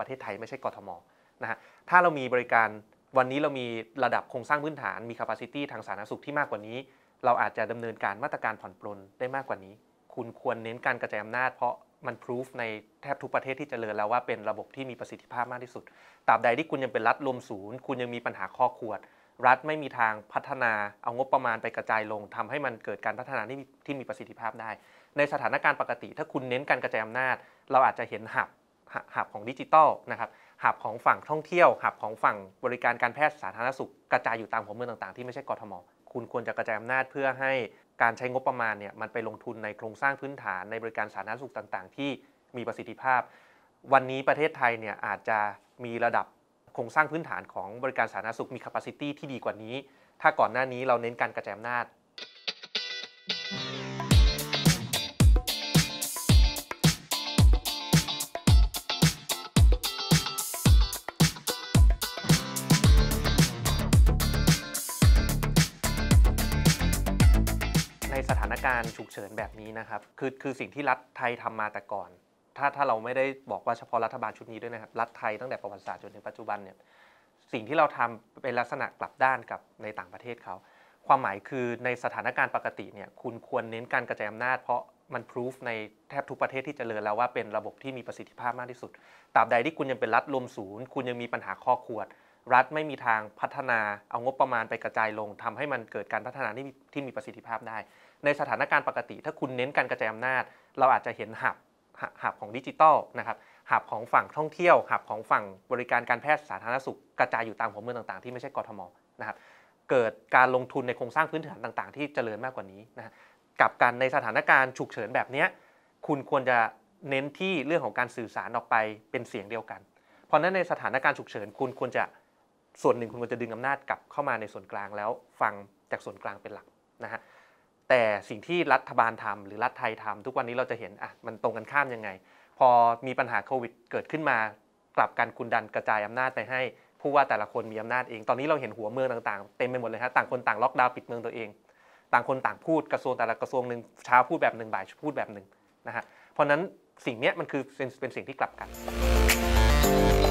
ประเทศไทยไม่ใช่กทมนะฮะ ถ้าเรามีบริการวันนี้เรามีระดับโครงสร้างพื้นฐานมีแคปซิตี้ทางสาธารณสุขที่มากกว่านี้ เราอาจจะดำเนินการมาตรการผ่อนปลนได้มากกว่านี้ คุณควรเน้นการกระจายอำนาจ เพราะมันพิสูจในแทบทุกประเทศที่จเจริญแล้วว่าเป็นระบบที่มีประสิทธิภาพมากที่สุดตราบใดที่คุณยังเป็นรัฐรวมศูนย์ คุณยังมีปัญหาข้อขวด รัฐไม่มีทางพัฒนาเอางบประมาณไปกระจายลง ทำให้มันเกิดการพัฒนาที่มีที่มีประสิทธิภาพได้ ในสถานการณ์ปกติ ถ้าคุณเน้นการกระจายอำนาจ เราอาจจะเห็นหับหับของดิจิตอลนะครับหับของฝั่งท่องเที่ยวหับของฝั่งบริการการแพทย์สาธารณสุข กระจายอยู่ตามหัวเมืองต่าง ๆที่ไม่ใช่กทม คุณควรจะกระจายอำนาจเพื่อให้การใช้งบประมาณเนี่ยมันไปลงทุนในโครงสร้างพื้นฐาน ในบริการสาธารณสุขต่างๆ ที่มีประสิทธิภาพ วันนี้ประเทศไทยเนี่ยอาจจะมีระดับโครงสร้างพื้นฐานของบริการสาธารณสุข มีแคปซิตี้ที่ดีกว่านี้ ถ้าก่อนหน้านี้เราเน้นการกระจายอำนาจสถานการณ์ฉุกเฉินแบบนี้นะครับ คือคือสิ่งที่รัฐไทยทำมาแต่ก่อน ถ้าถ้าเราไม่ได้บอกว่าเฉพาะรัฐบาลชุดนี้ด้วยนะครับ รัฐไทยตั้งแต่ประวัติศาสตร์จนถึงปัจจุบันเนี่ย สิ่งที่เราทำเป็นลักษณะกลับด้านกับในต่างประเทศเขา ความหมายคือในสถานการณ์ปกติเนี่ย คุณควรเน้นการกระจายอำนาจ เพราะมันพิสูจในแทบทุกประเทศที่เจริญแล้วว่าเป็นระบบที่มีประสิทธิภาพมากที่สุด ตราบใดที่คุณยังเป็นรัฐรวมศูนย์ คุณยังมีปัญหาข้อขวดรัฐไม่มีทางพัฒนา เอางบประมาณไปกระจายลง ทำให้มันเกิดการพัฒนาที่ที่มีประสิทธิภาพได้ ในสถานการณ์ปกติ ถ้าคุณเน้นการกระจายอำนาจ เราอาจจะเห็นหับ หับของดิจิตอลนะครับหับของฝั่งท่องเที่ยว หับของฝั่งบริการการแพทย์สาธารณสุขกระจายอยู่ตามหัวเมืองต่างๆที่ไม่ใช่กรทมนะครับ เกิดการลงทุนในโครงสร้างพื้นฐานต่างๆ ที่เจริญมากกว่านี้นะกับการในสถานการณ์ฉุกเฉินแบบนี้ คุณควรจะเน้นที่เรื่องของการสื่อสารออกไปเป็นเสียงเดียวกัน เพราะนั้นในสถานการณ์ฉุกเฉินคุณควรจะส่วนหนึ่งคุณควรจะดึงอำนาจกลับเข้ามาในส่วนกลางแล้วฟังจากส่วนกลางเป็นหลักนะฮะแต่สิ่งที่รัฐบาลทำหรือรัฐไทยทำทุกวันนี้เราจะเห็นอ่ะมันตรงกันข้ามยังไงพอมีปัญหาโควิดเกิดขึ้นมากลับกันคุณดันกระจายอำนาจไปให้ผู้ว่าแต่ละคนมีอำนาจเอง ตอนนี้เราเห็นหัวเมืองต่างๆเต็มไปหมดเลยฮะต่างคนต่างล็อกดาวน์ปิดเมืองตัวเอง ต่างคนต่างพูดกระทรวงแต่ละกระทรวงหนึ่งเช้าพูดแบบหนึ่งบ่ายพูดแบบหนึ่งนะฮะเพราะนั้นสิ่งนี้มันคือเป็นสิ่งที่กลับกัน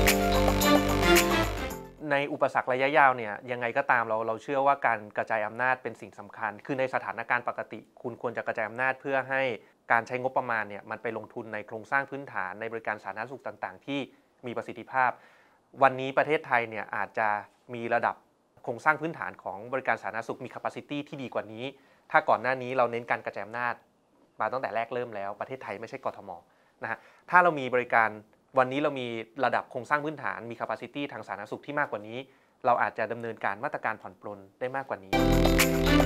ในอุปสรรคระยะยาวเนี่ยยังไงก็ตามเราเราเชื่อว่าการกระจายอำนาจเป็นสิ่งสำคัญ คือในสถานการณ์ปกติ คุณควรจะกระจายอำนาจเพื่อให้การใช้งบประมาณเนี่ยมันไปลงทุนในโครงสร้างพื้นฐาน ในบริการสาธารณสุขต่างๆ ที่มีประสิทธิภาพ วันนี้ประเทศไทยเนี่ยอาจจะมีระดับโครงสร้างพื้นฐาน ของบริการสาธารณสุขมีแคปซิตี้ที่ดีกว่านี้ ถ้าก่อนหน้านี้เราเน้นการกระจายอำนาจมาตั้งแต่แรกเริ่มแล้วประเทศไทยไม่ใช่กทมนะฮะถ้าเรามีบริการวันนี้เรามีระดับโครงสร้างพื้นฐาน มีแคปซิตี้ทางสาธารณสุขที่มากกว่านี้ เราอาจจะดำเนินการมาตรการผ่อนปลนได้มากกว่านี้